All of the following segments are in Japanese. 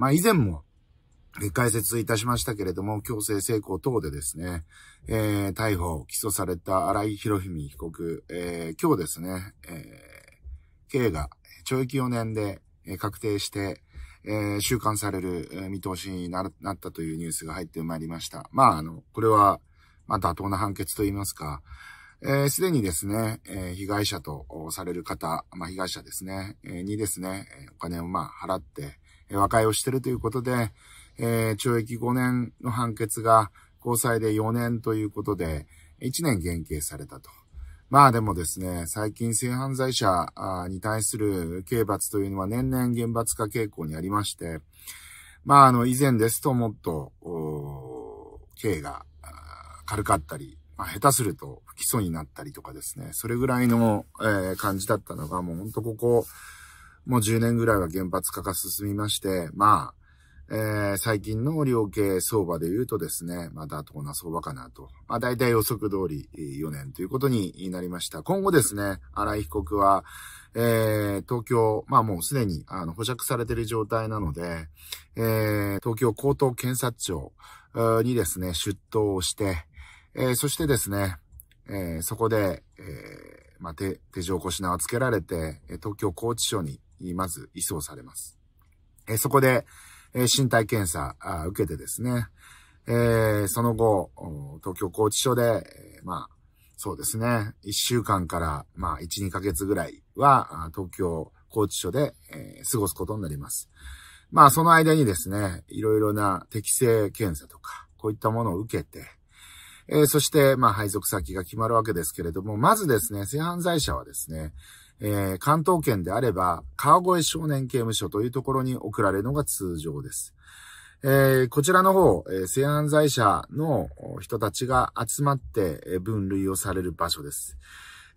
まあ以前も、解説いたしましたけれども、強制性交等でですね、えー、逮捕、起訴された荒井博文被告、えー、今日ですね、えー、刑が懲役4年で確定して、え収監される見通しになったというニュースが入ってまいりました。まあ、あの、これは、まあ、妥当な判決と言いますか、す、で、にですね、え被害者とされる方、まあ、被害者ですね、えにですね、お金をまあ、払って、和解をしてるということで、えー、懲役5年の判決が交際で4年ということで、1年減刑されたと。まあでもですね、最近性犯罪者に対する刑罰というのは年々厳罰化傾向にありまして、まああの以前ですともっと、刑が軽かったり、まあ、下手すると不起訴になったりとかですね、それぐらいの、えー、感じだったのがもうほんとここ、もう10年ぐらいは原発化が進みまして、まあ、えー、最近の量刑相場で言うとですね、まあ妥当な相場かなと。まあ大体予測通り4年ということになりました。今後ですね、荒井被告は、えー、東京、まあもうすでに、あの、保釈されている状態なので、えー、東京高等検察庁にですね、出頭をして、えー、そしてですね、えー、そこで、えー、まあ、手、手錠こし名をつけられて、東京拘置所にまず移送されます。えそこで、え身体検査あ受けてですね、えー、その後、東京拘置所で、えー、まあ、そうですね、1週間から、まあ、1、2ヶ月ぐらいは、東京拘置所で、えー、過ごすことになります。まあ、その間にですね、いろいろな適性検査とか、こういったものを受けて、えー、そして、まあ、配属先が決まるわけですけれども、まずですね、性犯罪者はですね、えー、関東圏であれば、川越少年刑務所というところに送られるのが通常です。えー、こちらの方、えー、性犯罪者の人たちが集まって、分類をされる場所です。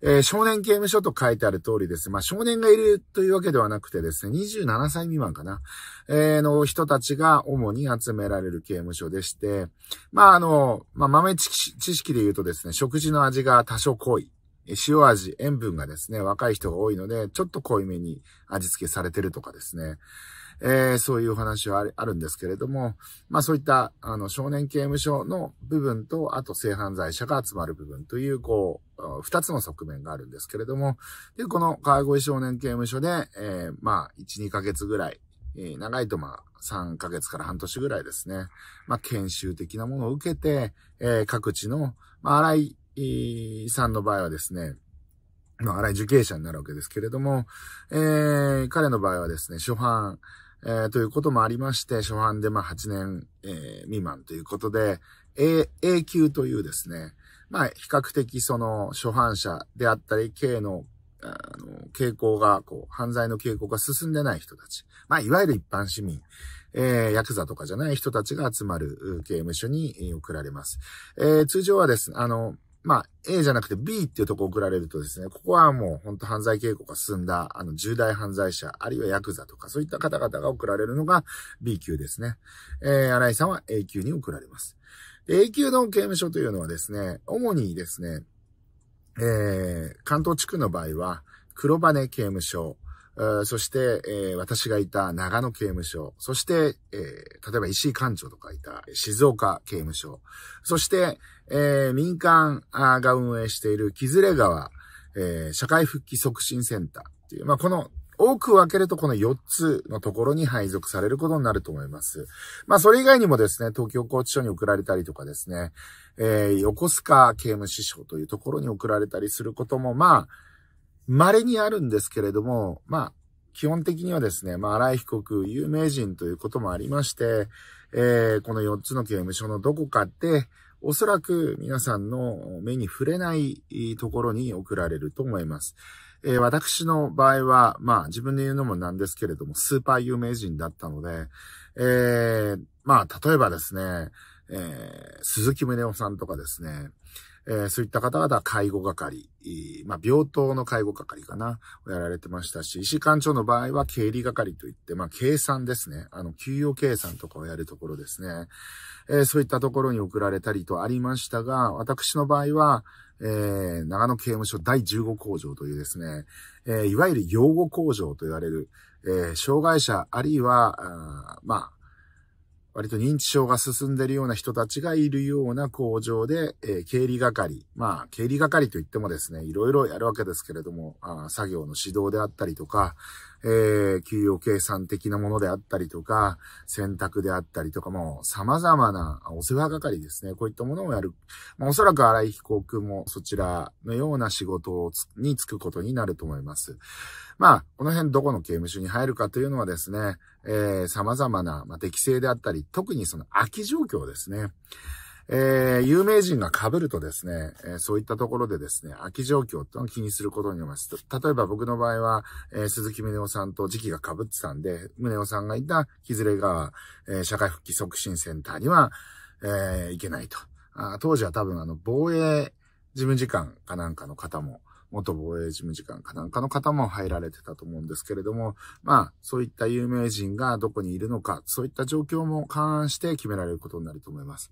えー、少年刑務所と書いてある通りです。まあ、少年がいるというわけではなくてですね、27歳未満かな、えー、の人たちが主に集められる刑務所でして、まあ、あの、まあ、豆知識で言うとですね、食事の味が多少濃い。塩味、塩分がですね、若い人が多いので、ちょっと濃いめに味付けされてるとかですね、えー、そういう話はあるんですけれども、まあそういった、あの、少年刑務所の部分と、あと性犯罪者が集まる部分という、こう、二つの側面があるんですけれども、で、この川越少年刑務所で、えー、まあ、一、二ヶ月ぐらい、え長いとまあ三ヶ月から半年ぐらいですね。まあ研修的なものを受けて、えー、各地の、まあ荒いさんの場合はですね、まあ、荒る受刑者になるわけですけれども、えー、彼の場合はですね、初犯、えー、ということもありまして、初犯でまあ8年、えー、未満ということで、A、A 級というですね、まあ、比較的その初犯者であったり、刑のあの、傾向が、こう、犯罪の傾向が進んでない人たち。まあ、いわゆる一般市民、えー、ヤクザとかじゃない人たちが集まる刑務所に送られます。えー、通常はですね、あの、まあ、A じゃなくて B っていうとこ送られるとですね、ここはもう本当犯罪傾向が進んだ、あの、重大犯罪者、あるいはヤクザとか、そういった方々が送られるのが B 級ですね。えー、新井さんは A 級に送られます。A 級の刑務所というのはですね、主にですね、えー、関東地区の場合は、黒羽刑務所、そして、えー、私がいた長野刑務所、そして、えー、例えば石井館長とかいた静岡刑務所、そして、えー、民間が運営している木連川、え社会復帰促進センターっていう、まあ、この多く分けるとこの4つのところに配属されることになると思います。まあそれ以外にもですね、東京拘置所に送られたりとかですね、え横須賀刑務支所というところに送られたりすることも、まあ、稀にあるんですけれども、まあ、基本的にはですね、まあ、荒井被告、有名人ということもありまして、えー、この4つの刑務所のどこかで、おそらく皆さんの目に触れないところに送られると思います。えー、私の場合は、まあ自分で言うのもなんですけれども、スーパー有名人だったので、えー、まあ例えばですね、えー、鈴木宗男さんとかですね、えー、そういった方々は介護係、まあ、病棟の介護係かな、をやられてましたし、医師官長の場合は経理係といって、まあ、計算ですね。あの、給与計算とかをやるところですね。えー、そういったところに送られたりとありましたが、私の場合は、えー、長野刑務所第15工場というですね、えー、いわゆる養護工場と言われる、えー、障害者あるいは、あまあ、割と認知症が進んでるような人たちがいるような工場で、えー、経理係。まあ、経理係といってもですね、いろいろやるわけですけれども、あ作業の指導であったりとか、えー、給与計算的なものであったりとか、選択であったりとかも、様々なお世話係ですね。こういったものをやる。まあ、おそらく荒井被告もそちらのような仕事に就くことになると思います。まあ、この辺どこの刑務所に入るかというのはですね、えー、様々な、まあ、適性であったり、特にその空き状況ですね。えー、有名人が被るとですね、えー、そういったところでですね、空き状況ってのを気にすることになります。例えば僕の場合は、えー、鈴木宗男さんと時期が被ってたんで、宗男さんがいた木連川、えー、社会復帰促進センターには、えー、けないと。あ当時は多分あの、防衛事務次官かなんかの方も、元防衛事務次官かなんかの方も入られてたと思うんですけれども、まあ、そういった有名人がどこにいるのか、そういった状況も勘案して決められることになると思います。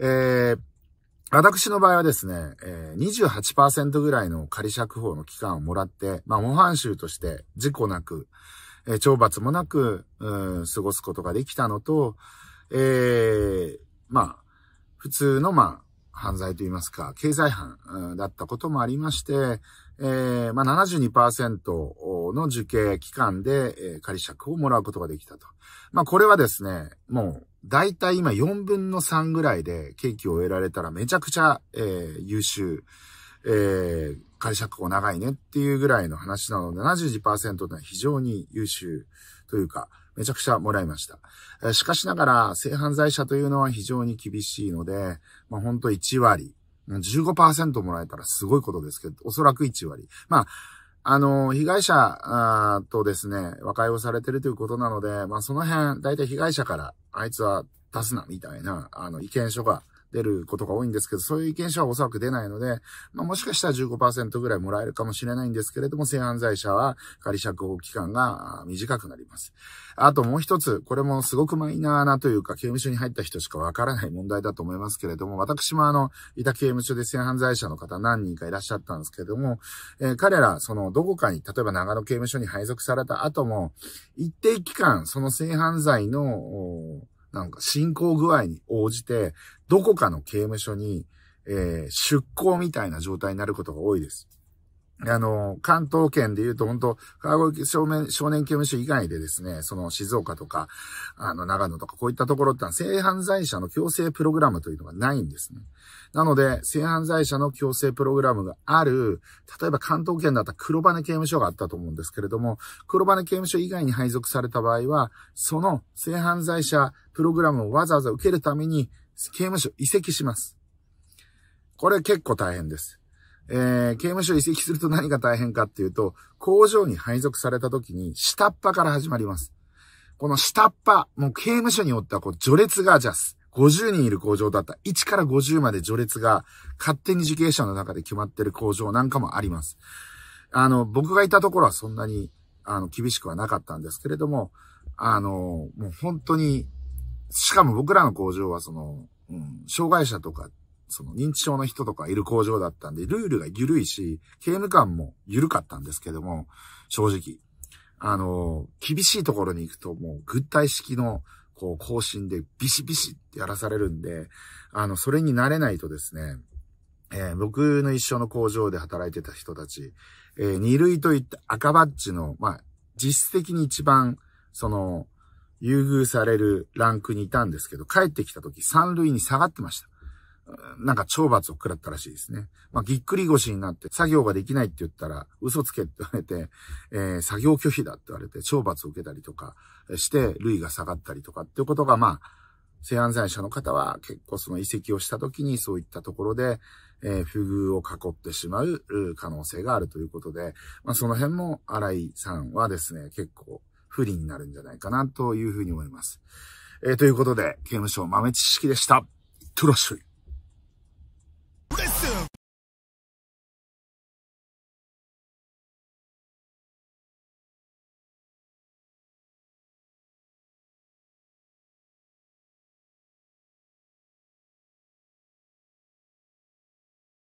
えー私の場合はですね、えー、28%ぐらいの仮釈放の期間をもらって、まあ、模範囚として事故なく、えー、懲罰もなく、う過ごすことができたのと、えー、まあ、普通の、まあ、犯罪といいますか、経済犯だったこともありまして、えー、まあ、72%の受刑期間で、えー、仮釈をもらうことができたと。まあ、これはですね、もう、だいたい今4分の3ぐらいで刑期を得られたらめちゃくちゃ、えー、優秀、えー、仮釈放長いねっていうぐらいの話なので、72%というのは非常に優秀というか、めちゃくちゃもらいました。しかしながら、性犯罪者というのは非常に厳しいので、まあ、ほんと1割、15%もらえたらすごいことですけど、おそらく1割。まあ、あの、被害者とですね、和解をされてるということなので、まあその辺、大体被害者から、あいつは出すな、みたいな、あの、意見書が出ることが多いんですけど、そういう意見者はおそらく出ないので、まあ、もしかしたら15%ぐらいもらえるかもしれないんですけれども、性犯罪者は仮釈放期間が短くなります。あともう一つ、これもすごくマイナーなというか、刑務所に入った人しかわからない問題だと思いますけれども、私もあの、いた刑務所で性犯罪者の方何人かいらっしゃったんですけれども、えー、彼ら、その、どこかに、例えば長野刑務所に配属された後も、一定期間、その性犯罪の、なんか進行具合に応じて、どこかの刑務所に、えー、出向みたいな状態になることが多いです。あの、関東圏で言うと、本当川越少年、少年刑務所以外でですね、その静岡とか、あの、長野とか、こういったところってのは、性犯罪者の強制プログラムというのがないんですね。なので、性犯罪者の強制プログラムがある、例えば関東圏だった黒羽刑務所があったと思うんですけれども、黒羽刑務所以外に配属された場合は、その性犯罪者プログラムをわざわざ受けるために、刑務所移籍します。これ結構大変です。えー、刑務所移籍すると何が大変かっていうと、工場に配属された時に下っ端から始まります。この下っ端、もう刑務所によってはこう序列が、じゃあ、50人いる工場だった1から50まで序列が勝手に受刑者の中で決まってる工場なんかもあります。あの、僕がいたところはそんなに、あの、厳しくはなかったんですけれども、あの、もう本当に、しかも僕らの工場はその、うん、障害者とか、その認知症の人とかいる工場だったんで、ルールが緩いし、刑務官も緩かったんですけども、正直。あの、厳しいところに行くともう、具体式のこう、更新でビシビシってやらされるんで、あの、それに慣れないとですね、えー、僕の一緒の工場で働いてた人たち、えー、二類といった赤バッジの、まあ、実質的に一番、その、優遇されるランクにいたんですけど、帰ってきた時三類に下がってました。なんか懲罰を食らったらしいですね。まあ、ぎっくり腰になって作業ができないって言ったら嘘つけって言われて、えー、作業拒否だって言われて懲罰を受けたりとかして、類が下がったりとかっていうことが、まあ、性犯罪者の方は結構その移籍をした時にそういったところで、えー、不遇を囲ってしまう可能性があるということで、まあ、その辺も新井さんはですね、結構不利になるんじゃないかなというふうに思います。えー、ということで、刑務所豆知識でした。トゥロッシュ